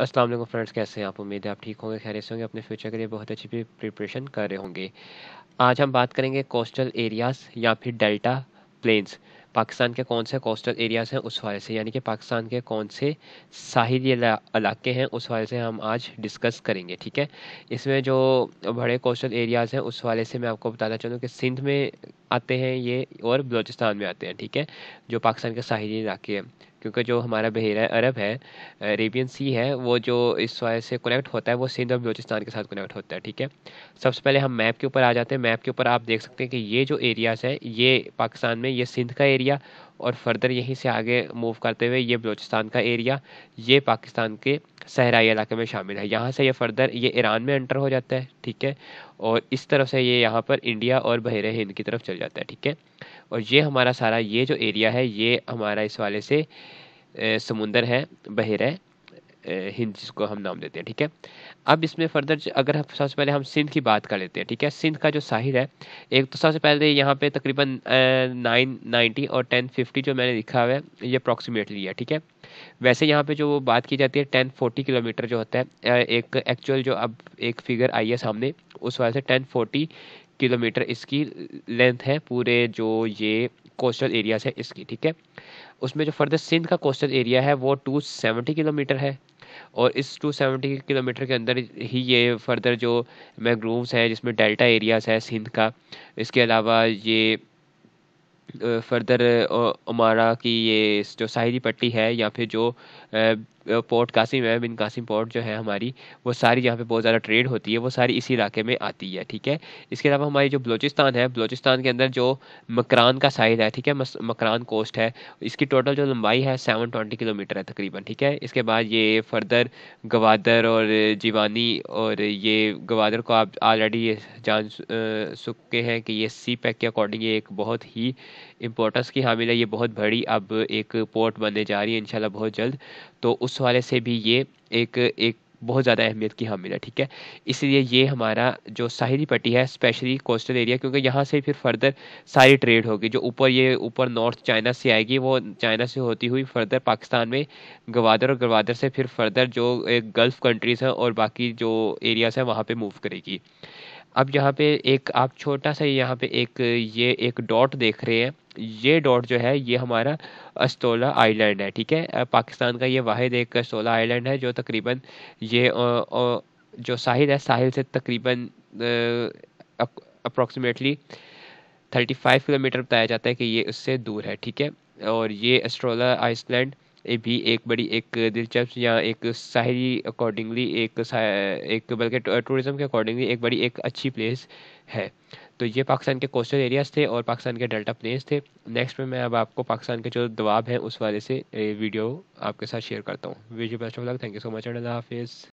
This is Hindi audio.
असलम फ्रेंड्स कैसे हैं आप उम्मीद है आप ठीक होंगे खैर से होंगे अपने फ्यूचर के लिए बहुत अच्छी प्रिपरेशन कर रहे होंगे आज हम बात करेंगे कोस्टल एरियाज़ या फिर डेल्टा प्लेन्स पाकिस्तान के कौन से कोस्टल एरियाज़ हैं उस हवाले से यानी कि पाकिस्तान के कौन से साहिली इलाके हैं उस हवाले से हम आज डिस्कस करेंगे ठीक है इसमें जो बड़े कोस्टल एरियाज़ हैं उस हवाले से मैं आपको बताना चाहूँ कि सिंध में आते हैं ये और बलोचिस्तान में आते हैं ठीक है जो पाकिस्तान के साहिली इलाके हैं क्योंकि जो हमारा बहरा अरब है अरेबियन सी है वो जो इस वजह से कनेक्ट होता है वो सिंध और बलोचिस्तान के साथ कनेक्ट होता है ठीक है सबसे पहले हम मैप के ऊपर आ जाते हैं मैप के ऊपर आप देख सकते हैं कि ये जो एरियाज़ है ये पाकिस्तान में ये सिंध का एरिया और फर्दर यहीं से आगे मूव करते हुए ये बलोचिस्तान का एरिया ये पाकिस्तान के सहराई इलाके में शामिल है यहाँ से ये फर्दर ये ईरान में एंटर हो जाता है ठीक है और इस तरफ से ये यहाँ पर इंडिया और बहरा हिंद की तरफ चल जाता है ठीक है और ये हमारा सारा ये जो एरिया है ये हमारा इस वाले से समुंदर है बहिर हिंद जिसको हम नाम देते हैं ठीक है अब इसमें फर्दर अगर हम सबसे पहले हम सिंध की बात कर लेते हैं ठीक है सिंध का जो साहिल है एक तो सबसे पहले यहाँ पे तकरीबन नाइन नाइन्टी और टेन फिफ्टी जो मैंने लिखा हुआ है ये अप्रॉक्सीमेटली है ठीक है वैसे यहाँ पे जो बात की जाती है टेन फोर्टी किलोमीटर जो होता है एक एक्चुअल जो अब एक फिगर आई है सामने उस वजह से टेन फोर्टी किलोमीटर इसकी लेंथ है पूरे जो ये कोस्टल एरियाज है इसकी ठीक है उसमें जो फर्दर सिंध का कोस्टल एरिया है वो टू सेवेंटी किलोमीटर है और इस टू सेवेंटी किलोमीटर के अंदर ही ये फर्दर जो मैग्रोव्स हैं जिसमें डेल्टा एरियाज़ है सिंध का इसके अलावा ये फर्दर हमारा की ये जो साहिली पट्टी है या फिर जो पोर्ट कासिम है बिन कासिम पोर्ट जो है हमारी वो सारी यहाँ पे बहुत ज़्यादा ट्रेड होती है वो सारी इसी इलाके में आती है ठीक है इसके अलावा हमारी जो बलोचिस्तान है बलोचिस्तान के अंदर जो मकरान का साइज़ है ठीक है मकरान कोस्ट है इसकी टोटल जो लंबाई है सेवन ट्वेंटी किलोमीटर है तकरीबन ठीक है इसके बाद ये फर्दर गवादर और जीवानी और ये गवादर को आप ऑलरेडी ये जान चुके हैं कि ये सी पैक के अकॉर्डिंग ये एक बहुत ही इम्पोर्टेंस की हामिल है ये बहुत बड़ी अब एक पोर्ट बनने जा रही है इंशाल्लाह बहुत जल्द तो उस वाले हवाले से भी ये एक एक बहुत ज़्यादा अहमियत की हामिल है ठीक है इसलिए ये हमारा जो साहिली पट्टी है स्पेशली कोस्टल एरिया क्योंकि यहाँ से फिर फर्दर सारी ट्रेड होगी जो ऊपर ये ऊपर नॉर्थ चाइना से आएगी वो चाइना से होती हुई फर्दर पाकिस्तान में गवादर और गवादर से फिर फर्दर जो गल्फ़ कंट्रीज़ हैं और बाकी जो एरियाज़ हैं वहाँ पर मूव करेगी अब यहाँ पे एक आप छोटा सा यहाँ पे एक ये एक डॉट देख रहे हैं ये डॉट जो है ये हमारा अस्तोला आइलैंड है ठीक है पाकिस्तान का ये वाहिद एक अस्तोला आइलैंड है जो तकरीबन ये जो साहिल है साहिल से तकरीबन अप्रोक्सीमेटली थर्टी फाइव किलोमीटर बताया जाता है कि ये उससे दूर है ठीक है और ये अस्ट्रोला आइसलैंड ये भी एक बड़ी एक दिलचस्प या एक शायरी अकॉर्डिंगली एक एक बल्कि टूरिज़्म के अकॉर्डिंगली एक बड़ी एक अच्छी प्लेस है तो ये पाकिस्तान के कोस्टल एरियाज़ थे और पाकिस्तान के डेल्टा प्लेस थे नेक्स्ट में मैं अब आपको पाकिस्तान के जो दबाव हैं उस वाले से वीडियो आपके साथ शेयर करता हूँ video best of luck thank you so much एंड हाफिज़